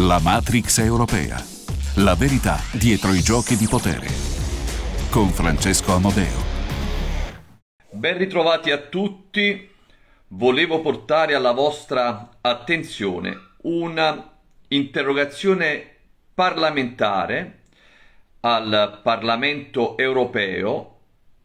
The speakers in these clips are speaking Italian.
La Matrix europea. La verità dietro i giochi di potere. Con Francesco Amodeo. Ben ritrovati a tutti. Volevo portare alla vostra attenzione una interrogazione parlamentare al Parlamento europeo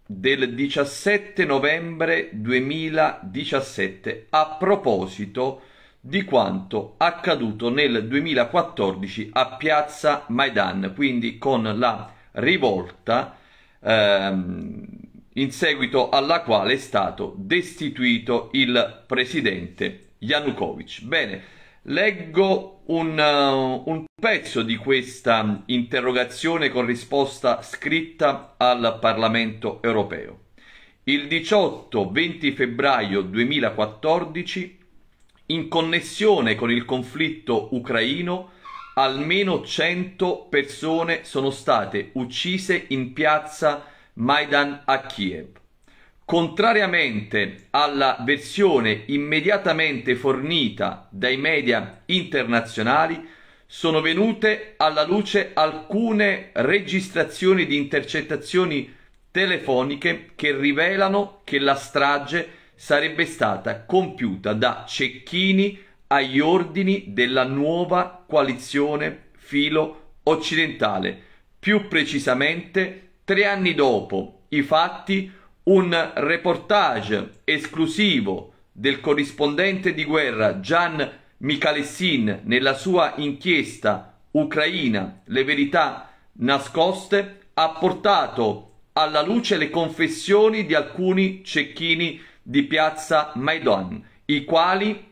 del 17 novembre 2017 a proposito di di quanto accaduto nel 2014 a Piazza Maidan, quindi con la rivolta ehm, in seguito alla quale è stato destituito il presidente Yanukovych. Bene, leggo un, uh, un pezzo di questa interrogazione con risposta scritta al Parlamento europeo. Il 18-20 febbraio 2014 in connessione con il conflitto ucraino, almeno 100 persone sono state uccise in piazza Maidan a Kiev. Contrariamente alla versione immediatamente fornita dai media internazionali, sono venute alla luce alcune registrazioni di intercettazioni telefoniche che rivelano che la strage è sarebbe stata compiuta da Cecchini agli ordini della nuova coalizione filo occidentale. Più precisamente, tre anni dopo i fatti, un reportage esclusivo del corrispondente di guerra Gian Michalessin nella sua inchiesta Ucraina, le verità nascoste, ha portato alla luce le confessioni di alcuni cecchini di piazza Maidan, i quali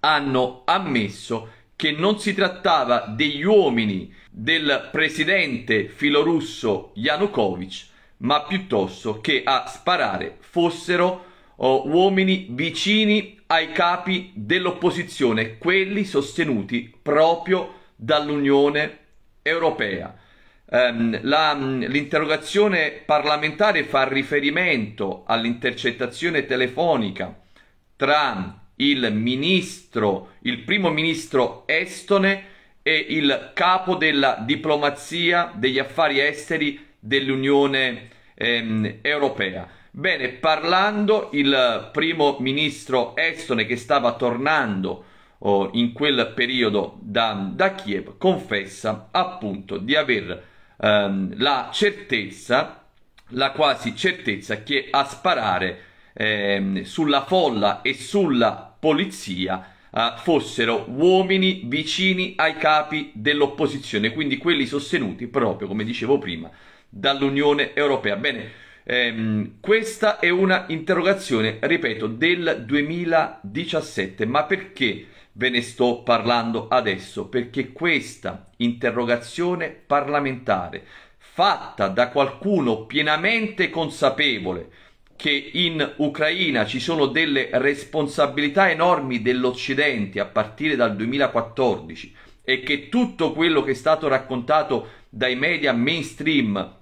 hanno ammesso che non si trattava degli uomini del presidente filorusso Yanukovych, ma piuttosto che a sparare fossero oh, uomini vicini ai capi dell'opposizione, quelli sostenuti proprio dall'Unione Europea. Ehm, l'interrogazione parlamentare fa riferimento all'intercettazione telefonica tra il ministro, il primo ministro estone e il capo della diplomazia degli affari esteri dell'Unione ehm, Europea. Bene, parlando il primo ministro estone che stava tornando oh, in quel periodo da, da Kiev confessa appunto di aver ehm, la certezza, la quasi certezza che a sparare ehm, sulla folla e sulla polizia eh, fossero uomini vicini ai capi dell'opposizione, quindi quelli sostenuti proprio, come dicevo prima, dall'Unione Europea. Bene, ehm, questa è una interrogazione, ripeto, del 2017, ma perché? ve ne sto parlando adesso perché questa interrogazione parlamentare fatta da qualcuno pienamente consapevole che in Ucraina ci sono delle responsabilità enormi dell'Occidente a partire dal 2014 e che tutto quello che è stato raccontato dai media mainstream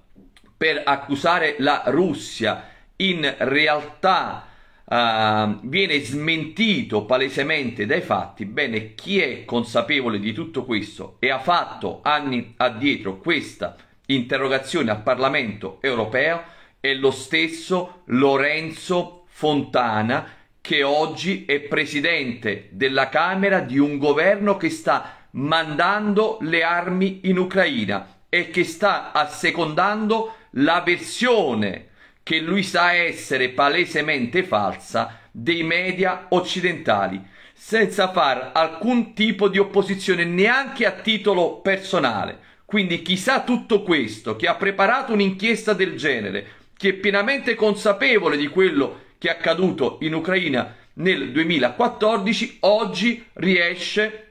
per accusare la Russia in realtà uh, viene smentito palesemente dai fatti, bene, chi è consapevole di tutto questo e ha fatto anni addietro questa interrogazione al Parlamento europeo è lo stesso Lorenzo Fontana che oggi è presidente della Camera di un governo che sta mandando le armi in Ucraina e che sta assecondando la versione che lui sa essere palesemente falsa dei media occidentali, senza far alcun tipo di opposizione neanche a titolo personale. Quindi chi sa tutto questo, che ha preparato un'inchiesta del genere, che è pienamente consapevole di quello che è accaduto in Ucraina nel 2014, oggi riesce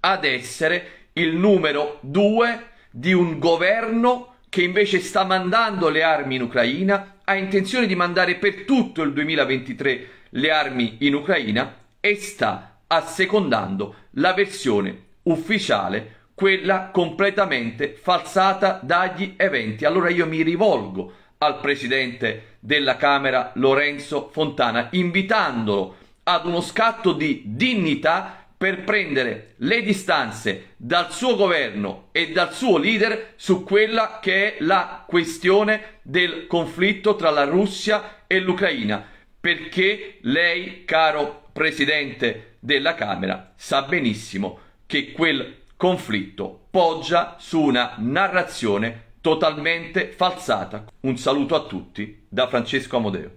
ad essere il numero due di un governo che invece sta mandando le armi in Ucraina, ha intenzione di mandare per tutto il 2023 le armi in Ucraina e sta assecondando la versione ufficiale, quella completamente falsata dagli eventi. Allora io mi rivolgo al presidente della Camera Lorenzo Fontana invitandolo ad uno scatto di dignità per prendere le distanze dal suo governo e dal suo leader su quella che è la questione del conflitto tra la Russia e l'Ucraina, perché lei, caro Presidente della Camera, sa benissimo che quel conflitto poggia su una narrazione totalmente falsata. Un saluto a tutti da Francesco Amodeo.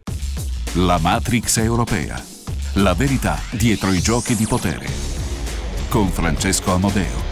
La Matrix europea la verità dietro i giochi di potere. Con Francesco Amodeo.